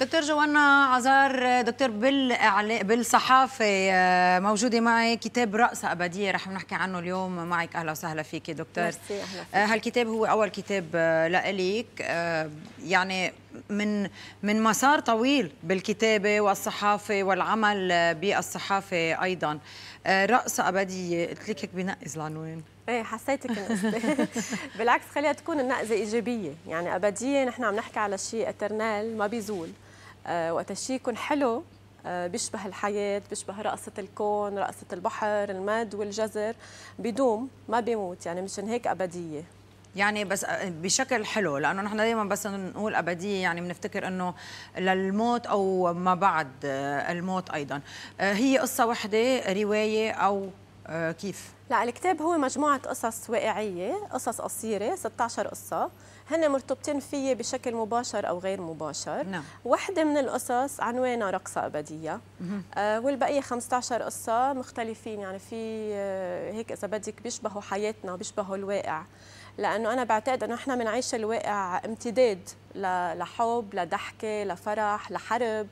دكتور جوانا عزار دكتور بالإعلا... بالصحافة آه، موجودة معي كتاب رأس أبدية رح نحكي عنه اليوم معك أهلا وسهلا فيك دكتور أهلا فيك. آه، هالكتاب هو أول كتاب آه، لإلك يعني من من مسار طويل بالكتابة والصحافة والعمل بالصحافة أيضا رأس أبدية قلت لك هيك بنقز العنوان ايه حسيتك بالعكس خليها تكون النقزه ايجابيه يعني ابديه نحن عم نحكي على شيء اترنال ما بيزول آه، وقت الشيء يكون حلو آه، بيشبه الحياة بيشبه رقصة الكون رقصة البحر المد والجزر بدوم ما بيموت يعني مشان هيك أبدية يعني بس آه، بشكل حلو لانه نحن دائما بس نقول ابديه يعني بنفتكر انه للموت او ما بعد الموت ايضا هي قصه وحده روايه او كيف لا الكتاب هو مجموعه قصص واقعيه قصص قصيره 16 قصه هن مرتبطين في بشكل مباشر أو غير مباشر نعم. وحدة من القصص عنوانها رقصة أبدية آه والبقية 15 قصة مختلفين يعني في آه هيك إذا بدك بيشبهوا حياتنا بيشبهوا الواقع لانه انا بعتقد انه احنا بنعيش الواقع امتداد لحب لضحكه لفرح لحرب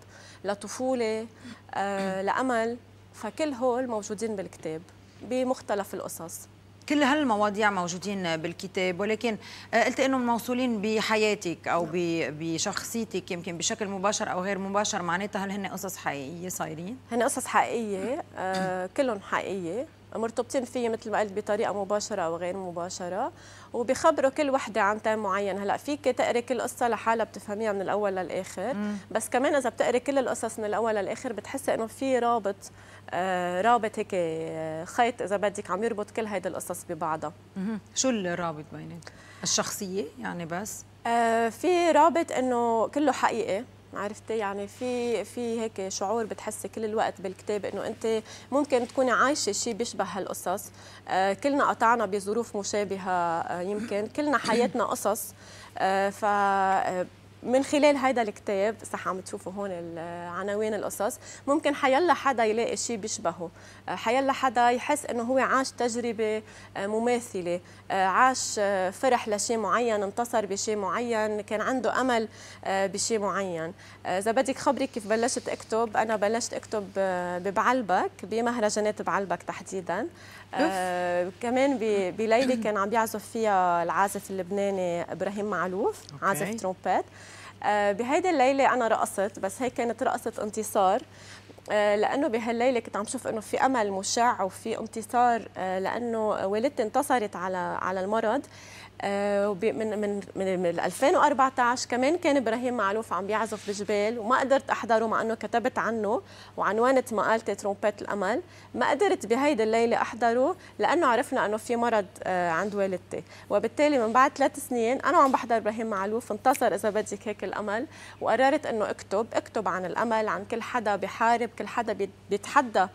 لطفوله آه، لامل فكل هول موجودين بالكتاب بمختلف القصص كل هالمواضيع موجودين بالكتاب ولكن آه، قلت انه موصولين بحياتك او نعم. بشخصيتك يمكن بشكل مباشر او غير مباشر معناتها هل هن قصص حقيقيه صايرين؟ هن قصص حقيقيه آه كلهم حقيقيه مرتبطين فيه مثل ما قلت بطريقه مباشره او غير مباشره وبخبروا كل وحده عن تايم معين هلا فيك تقري كل قصه لحالها بتفهميها من الاول للاخر مم. بس كمان اذا بتقري كل القصص من الاول للاخر بتحسي انه في رابط آه رابط هيك آه، خيط اذا بدك عم يربط كل هيدي القصص ببعضها مم. شو الرابط بينك الشخصيه يعني بس آه في رابط انه كله حقيقي عرفتي يعني في في هيك شعور بتحسي كل الوقت بالكتاب انه انت ممكن تكوني عايشه شيء بيشبه هالقصص آه، كلنا قطعنا بظروف مشابهه آه، يمكن كلنا حياتنا قصص آه، ف من خلال هذا الكتاب صح عم تشوفوا هون عناوين القصص ممكن حيلا حدا يلاقي شيء بيشبهه آه، حيلا حدا يحس انه هو عاش تجربه آه، مماثله آه، عاش فرح لشيء معين انتصر بشيء معين كان عنده امل بشيء معين اذا بدك خبرك كيف بلشت اكتب انا بلشت اكتب ببعلبك بمهرجانات بعلبك تحديدا آه، كمان بليلي كان عم بيعزف فيها العازف اللبناني ابراهيم معلوف عازف ترومبيت آه، بهيدي الليله انا رقصت بس هي كانت رقصه انتصار آه، لانه بهالليله كنت عم شوف انه في امل مشع وفي انتصار آه، لانه والدتي انتصرت على على المرض آه، من من من 2014 كمان كان ابراهيم معلوف عم بيعزف بالجبال وما قدرت احضره مع انه كتبت عنه وعنوانت مقالتي ترومبيت الامل ما قدرت بهيدي الليله احضره لانه عرفنا انه في مرض عند والدتي وبالتالي من بعد ثلاث سنين انا عم بحضر ابراهيم معلوف انتصر اذا بدك هيك الامل وقررت انه اكتب اكتب عن الامل عن كل حدا بحارب كل حدا بيتحدى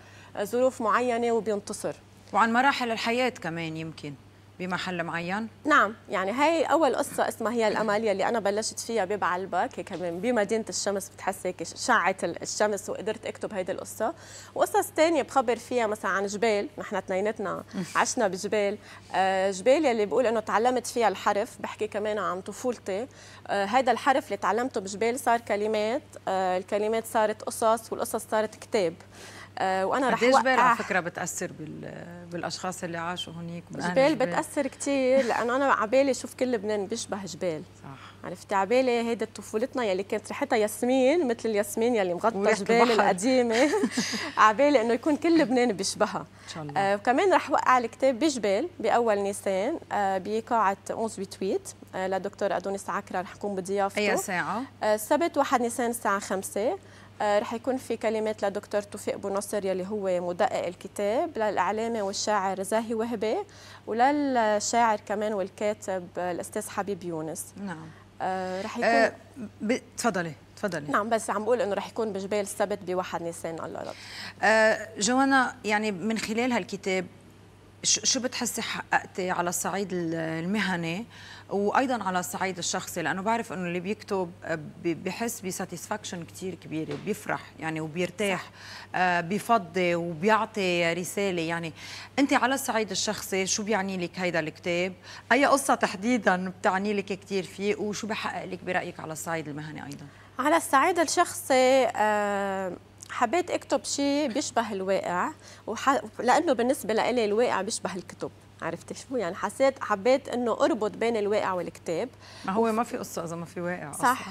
ظروف معينه وبينتصر وعن مراحل الحياه كمان يمكن بمحل معين؟ نعم يعني هاي أول قصة اسمها هي الأمالية يلي أنا بلشت فيها ببعلبك كمان بمدينة الشمس بتحس هيك شعت الشمس وقدرت أكتب هيدي القصة وقصص تانية بخبر فيها مثلا عن جبال نحن اثنيناتنا عشنا بجبال آه، جبال يلي بقول إنه تعلمت فيها الحرف بحكي كمان عن طفولتي هذا آه، الحرف اللي تعلمته بجبال صار كلمات آه، الكلمات صارت قصص والقصص صارت كتاب آه، وانا رح قديش على فكره بتاثر بالاشخاص اللي عاشوا هنيك جبال بتاثر كثير لانه انا على شوف كل لبنان بيشبه جبال صح عرفتي بالي هيدي طفولتنا يلي كانت ريحتها ياسمين مثل الياسمين يلي مغطى جبال القديمه على انه يكون كل لبنان بيشبهها ان شاء الله آه وكمان رح وقع الكتاب بجبال باول نيسان آه بقاعه 11 بتويت آه لدكتور ادونيس عكرة رح كون بضيافته اي ساعه آه السبت 1 نيسان الساعه 5 آه، رح يكون في كلمات لدكتور توفيق بو نصر يلي هو مدقق الكتاب للإعلامي والشاعر زاهي وهبي وللشاعر كمان والكاتب الأستاذ حبيب يونس نعم آه، رح آه، يكون آه تفضلي تفضلي نعم بس عم بقول انه رح يكون بجبال السبت بواحد نيسان الله رب آه جوانا يعني من خلال هالكتاب شو بتحسي حققتي على الصعيد المهني وايضا على الصعيد الشخصي لانه بعرف انه اللي بيكتب بحس بساتسفاكشن كثير كبيره بيفرح يعني وبيرتاح آه، بفضي وبيعطي رساله يعني انت على الصعيد الشخصي شو بيعني لك هيدا الكتاب اي قصه تحديدا بتعني لك كثير فيه وشو بحقق لك برايك على الصعيد المهني ايضا على الصعيد الشخصي آه حبيت اكتب شيء بيشبه الواقع وح... لانه بالنسبه لي الواقع بيشبه الكتب عرفتي شو يعني حسيت حبيت انه اربط بين الواقع والكتاب ما هو ما في قصه اذا ما في واقع صح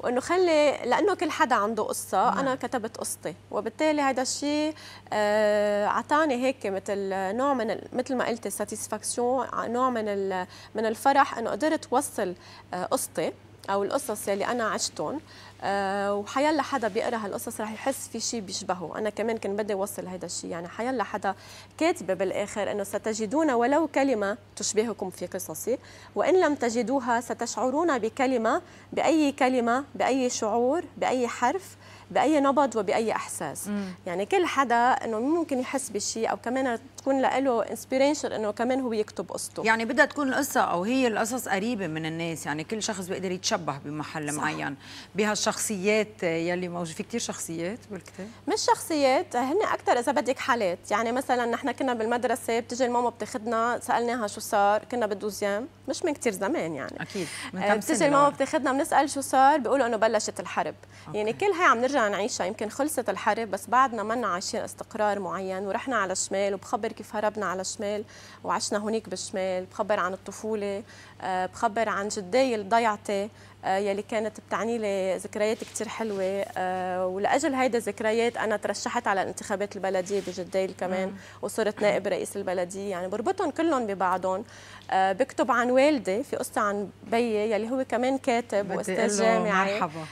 وانه خلي لانه كل حدا عنده قصه نعم. انا كتبت قصتي وبالتالي هذا الشيء اعطاني آه هيك مثل نوع من مثل ما قلت ساتيسفاكسيون نوع من من الفرح انه قدرت اوصل آه قصتي او القصص اللي انا عشتهم أه وحيلا حدا بيقرا هالقصص رح يحس في شيء بيشبهه انا كمان كان بدي اوصل هذا الشيء يعني حيلا حدا كاتبه بالاخر انه ستجدون ولو كلمه تشبهكم في قصصي وان لم تجدوها ستشعرون بكلمه باي كلمه باي شعور باي حرف باي نبض وباي احساس مم. يعني كل حدا انه ممكن يحس بشيء او كمان تكون له انسبيريشن انه كمان هو يكتب قصته يعني بدها تكون القصه او هي القصص قريبه من الناس يعني كل شخص بيقدر يتشبه بمحل صح. معين بهالشخصيات يلي موجوده في كثير شخصيات بالكتاب مش شخصيات هن اكثر اذا بدك حالات يعني مثلا نحن كنا بالمدرسه بتجي الماما بتاخذنا سالناها شو صار كنا بالدوزيام مش من كثير زمان يعني اكيد من آه، كم بتجي الماما بتاخذنا بنسال شو صار بيقولوا انه بلشت الحرب أوكي. يعني كل هاي عم نرجع نعيشها يمكن خلصت الحرب بس بعدنا منا عايشين استقرار معين ورحنا على الشمال وبخبر كيف هربنا على الشمال وعشنا هناك بالشمال بخبر عن الطفولة آه، بخبر عن جدي اللي ضيعتي آه، يلي كانت بتعني لي ذكريات كثير حلوه آه، ولاجل هيدا الذكريات انا ترشحت على الانتخابات البلديه بجديل كمان وصرت نائب رئيس البلديه يعني بربطهم كلهم ببعضهم آه، بكتب عن والدي في قصه عن بيي يلي هو كمان كاتب واستاذ جامعي مرحبا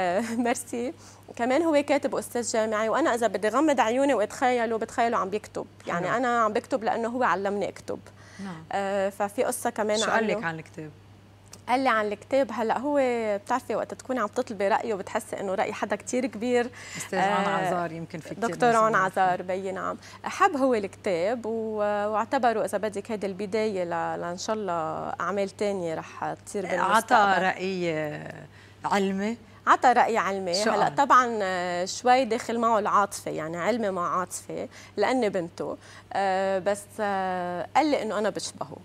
ميرسي كمان هو كاتب واستاذ جامعي وانا اذا بدي غمض عيوني واتخيله بتخيله عم بيكتب يعني انا عم بكتب لانه هو علمني اكتب نعم. ففي قصه كمان شو قال لك عن الكتاب قال لي عن الكتاب هلا هو بتعرفي وقت تكوني عم تطلبي رايه بتحسي انه راي حدا كثير كبير استاذ عون آه، عزار يمكن في دكتور عون عزار بي نعم حب هو الكتاب واعتبره اذا بدك هيدي البدايه لان شاء الله اعمال ثانيه رح تصير آه، بالمستقبل عطى راي آه، علمي عطى راي علمي هلا طبعا شوي داخل معه العاطفه يعني علمي مع عاطفه لاني بنته بس قال لي انه انا بشبهه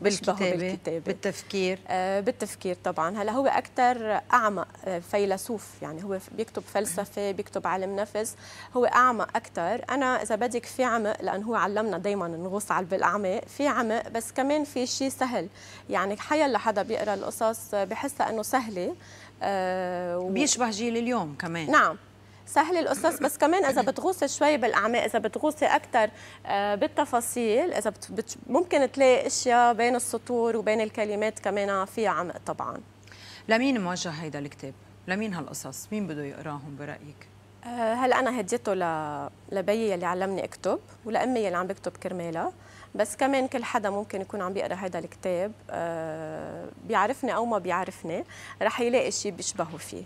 بالكتابة, بالتفكير آه بالتفكير طبعا هلا هو أكثر أعمق آه، فيلسوف يعني هو بيكتب فلسفة بيكتب علم نفس هو أعمق أكثر أنا إذا بدك في عمق لانه هو علمنا دايما نغوص على بالأعماق في عمق بس كمان في شيء سهل يعني حيلا حدا بيقرأ القصص بحسها أنه سهلة آه و... بيشبه جيل اليوم كمان نعم سهل القصص بس كمان اذا بتغوصي شوي بالاعماق اذا بتغوصي اكثر آه، بالتفاصيل اذا بت... ممكن تلاقي اشياء بين السطور وبين الكلمات كمان فيها عمق طبعا لمين موجه هيدا الكتاب لمين هالقصص مين بده يقراهم برايك آه، هل انا هديته ل... لبيي اللي علمني اكتب ولامي اللي عم بكتب كرمالها بس كمان كل حدا ممكن يكون عم بيقرا هذا الكتاب آه، بيعرفني او ما بيعرفني رح يلاقي شيء بيشبهه فيه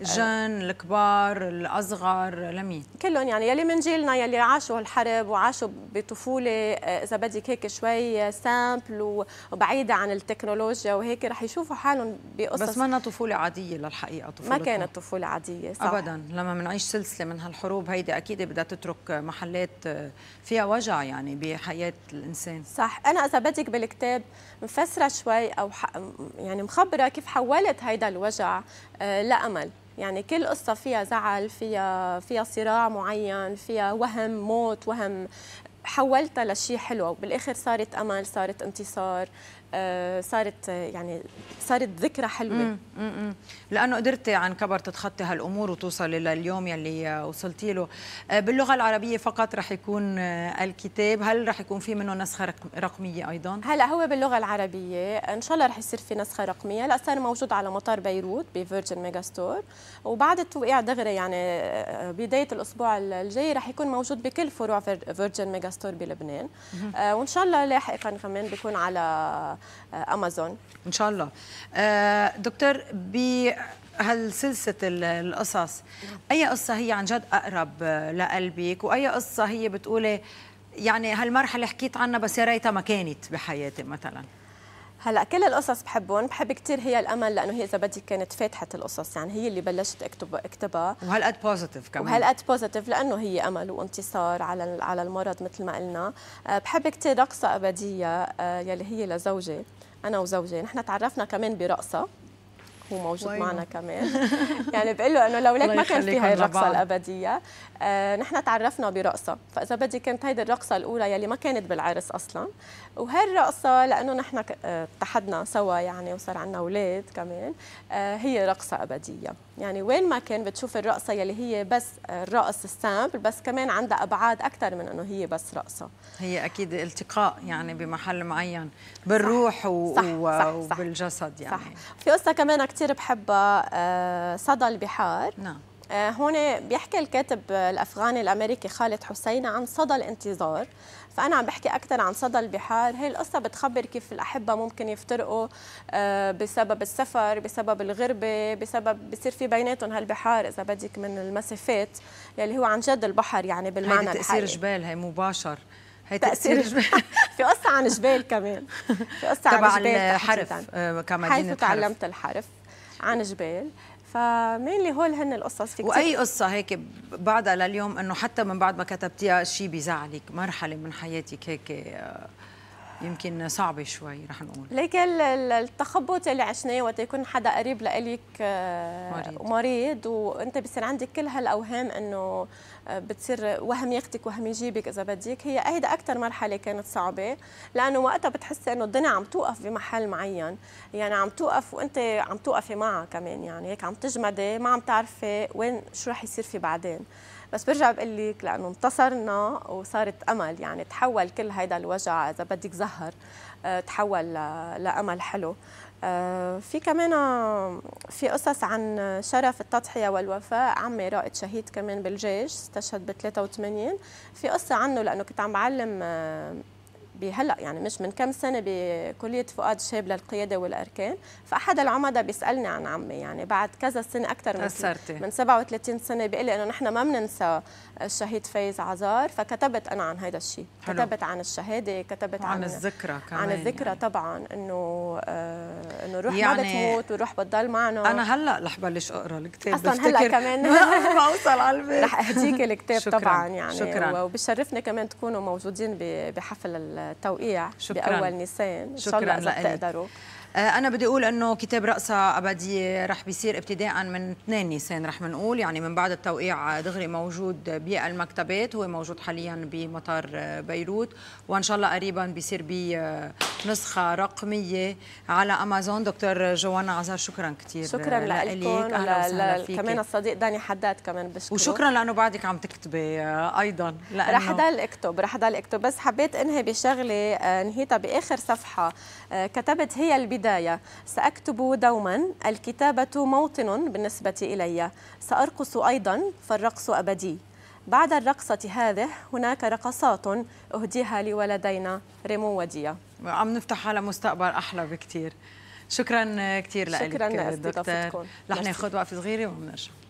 الجن أيوة. الكبار الاصغر لمين كلهم يعني يلي من جيلنا يلي عاشوا الحرب وعاشوا بطفوله آه، اذا بدك هيك شوي آه، سامبل وبعيده عن التكنولوجيا وهيك رح يشوفوا حالهم بقصص بس ما طفوله عاديه للحقيقه طفوله ما كانت طفوله عاديه صح ابدا لما بنعيش سلسله من هالحروب هيدي اكيد بدها تترك محلات آه، فيها وجع يعني بحياه الانسان صح انا اذا بدك بالكتاب مفسره شوي او يعني مخبره كيف حولت هيدا الوجع لامل يعني كل قصة فيها زعل فيها فيها صراع معين فيها وهم موت وهم حولتها لشيء حلو وبالاخر صارت امل صارت انتصار آه، صارت آه، يعني صارت ذكرى حلوه مم. لانه قدرتي عن كبر تتخطي هالامور وتوصلي لليوم يلي آه، وصلتي له باللغه العربيه فقط رح يكون الكتاب هل رح يكون في منه نسخه رقميه ايضا هلا هو باللغه العربيه ان شاء الله رح يصير في نسخه رقميه لا صار موجود على مطار بيروت بفيرجن ميجا ستور وبعد التوقيع دغري يعني بدايه الاسبوع الجاي رح يكون موجود بكل فروع فيرجن ميجا ستور بلبنان وان شاء الله لاحقا كمان بيكون على آه، امازون ان شاء الله آه، دكتور بهالسلسله القصص اي قصه هي عن جد اقرب آه، لقلبك واي قصه هي بتقولي يعني هالمرحله حكيت عنها بس يا ريتها ما كانت بحياتي مثلا هلا كل القصص بحبهم بحب كثير هي الامل لانه هي اذا بدي كانت فاتحه القصص يعني هي اللي بلشت اكتب اكتبها وهالقد بوزيتيف كمان وهالقد بوزيتيف لانه هي امل وانتصار على على المرض مثل ما قلنا آه، بحب كثير رقصه ابديه آه، يلي هي لزوجي انا وزوجي نحن تعرفنا كمان برقصه هو موجود وينو. معنا كمان يعني بقول له انه لولاك ما كان في هاي الرقصه الابديه آه نحن تعرفنا برقصه فاذا بدي كانت هيدي الرقصه الاولى يلي ما كانت بالعرس اصلا وهي الرقصه لانه نحن آه، اتحدنا سوا يعني وصار عندنا اولاد كمان آه هي رقصه ابديه يعني وين ما كان بتشوف الرقصه يلي هي بس الرقص آه، السامبل بس كمان عندها ابعاد اكثر من انه هي بس رقصه هي اكيد التقاء يعني بمحل معين بالروح صح. و... صح. صح. وبالجسد يعني صح. في قصه كمان كتير كثير بحبها آه، صدى البحار نعم آه، هون بيحكي الكاتب الافغاني الامريكي خالد حسين عن صدى الانتظار فانا عم بحكي اكثر عن صدى البحار هي القصه بتخبر كيف الاحبه ممكن يفترقوا آه، بسبب السفر بسبب الغربه بسبب بصير في بيناتهم هالبحار اذا بدك من المسافات يلي هو عن جد البحر يعني بالمعنى الحقيقي تاثير جبال هي مباشر هي تأثير جبال في قصة عن جبال كمان في قصة عن جبال تبع الحرف كمدينة حيث تعلمت الحرف عن جبال اللي هول هن القصص في واي قصه هيك بعدها لليوم انه حتى من بعد ما كتبتيها شيء بيزعلك مرحله من حياتك هيك آه، يمكن صعبه شوي رح نقول ليك التخبط اللي عشناه وقت يكون حدا قريب لإلك آه، مريض. مريض وانت بصير عندك كل هالاوهام انه بتصير وهم ياخذك وهم يجيبك اذا بدك هي هيدا اكثر مرحله كانت صعبه لانه وقتها بتحسي انه الدنيا عم توقف بمحل معين يعني عم توقف وانت عم توقفي معها كمان يعني هيك عم تجمدي ما عم تعرفي وين شو رح يصير في بعدين بس برجع بقول لك لانه انتصرنا وصارت امل يعني تحول كل هيدا الوجع اذا بدك زهر آه، تحول لامل حلو آه، في كمان آه، في قصص عن شرف التضحية والوفاء عمي رائد شهيد كمان بالجيش استشهد ب 83 في قصة عنه لأنه كنت عم بعلم آه، بهلا يعني مش من كم سنه بكليه فؤاد شاب للقياده والاركان فاحد العمدة بيسالني عن عمي يعني بعد كذا سنه اكثر من أسرتي. من 37 سنه بيقول لي انه نحن ما بننسى الشهيد فايز عزار فكتبت انا عن هذا الشيء كتبت عن الشهاده كتبت عن الذكرى كمان عن الذكرى يعني. طبعا انه آه انه روح يعني ما بتموت وروح بتضل معنا انا هلا رح بلش اقرا الكتاب اصلا هلا كمان ما اوصل على البيت رح اهديك الكتاب طبعا يعني شكرا وبشرفني كمان تكونوا موجودين بحفل التوقيع شكرا. بأول نيسان شكرا إن شاء الله تقدروا آه، انا بدي اقول انه كتاب رأسة أبدية رح بيصير ابتداء من 2 نيسان رح بنقول يعني من بعد التوقيع دغري موجود بالمكتبات هو موجود حاليا بمطار آه، بيروت وان شاء الله قريبا بيصير بنسخة آه، رقمية على امازون دكتور جوانا عزار شكرا كثير شكرا لك كمان الصديق داني حداد كمان بشكره وشكرا لانه بعدك عم تكتبي ايضا لانه رح ضل اكتب رح ضل اكتب بس حبيت انهي بشغله نهيتها باخر صفحه كتبت هي البدايه البداية سأكتب دوما الكتابة موطن بالنسبة إلي سأرقص أيضا فالرقص أبدي بعد الرقصة هذه هناك رقصات أهديها لولدينا ريمو وديا عم نفتح على مستقبل أحلى بكتير شكرا كتير لك شكرا دكتور رح ناخذ وقفه صغيره وبنرجع